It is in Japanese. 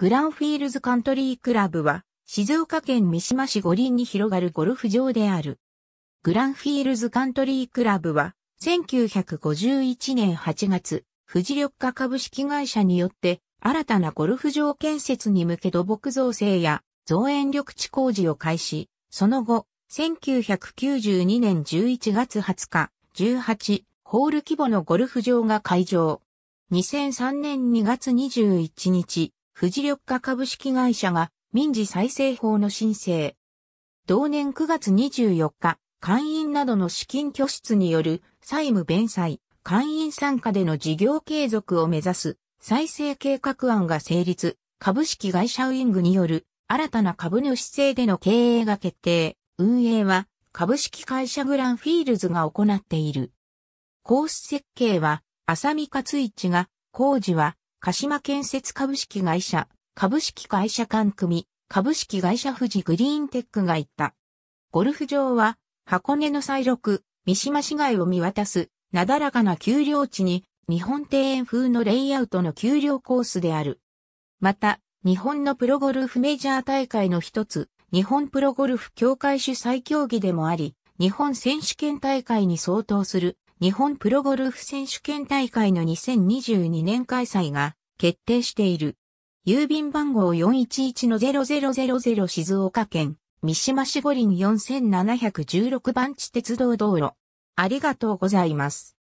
グランフィールズカントリークラブは、静岡県三島市五輪に広がるゴルフ場である。グランフィールズカントリークラブは、1951年8月、富士緑化株式会社によって、新たなゴルフ場建設に向け土木造成や造園緑地工事を開始、その後、1992年11月20日、18ホール規模のゴルフ場が開場。2003年2月21日、富士緑化株式会社が民事再生法の申請。同年9月24日、会員などの資金拠出による債務弁済、会員参加での事業継続を目指す再生計画案が成立、株式会社ウィングによる新たな株主制での経営が決定、運営は株式会社グランフィールズが行っている。コース設計は、浅見勝一が、工事は、鹿島建設株式会社、株式会社間組、株式会社富士グリーンテックが言った。ゴルフ場は、箱根の再六、三島市街を見渡す、なだらかな丘陵地に、日本庭園風のレイアウトの丘陵コースである。また、日本のプロゴルフメジャー大会の一つ、日本プロゴルフ協会主催競技でもあり、日本選手権大会に相当する日本プロゴルフ選手権大会の2022年開催が決定している。郵便番号411-0000静岡県、三島市五輪4716番地鉄道道路。ありがとうございます。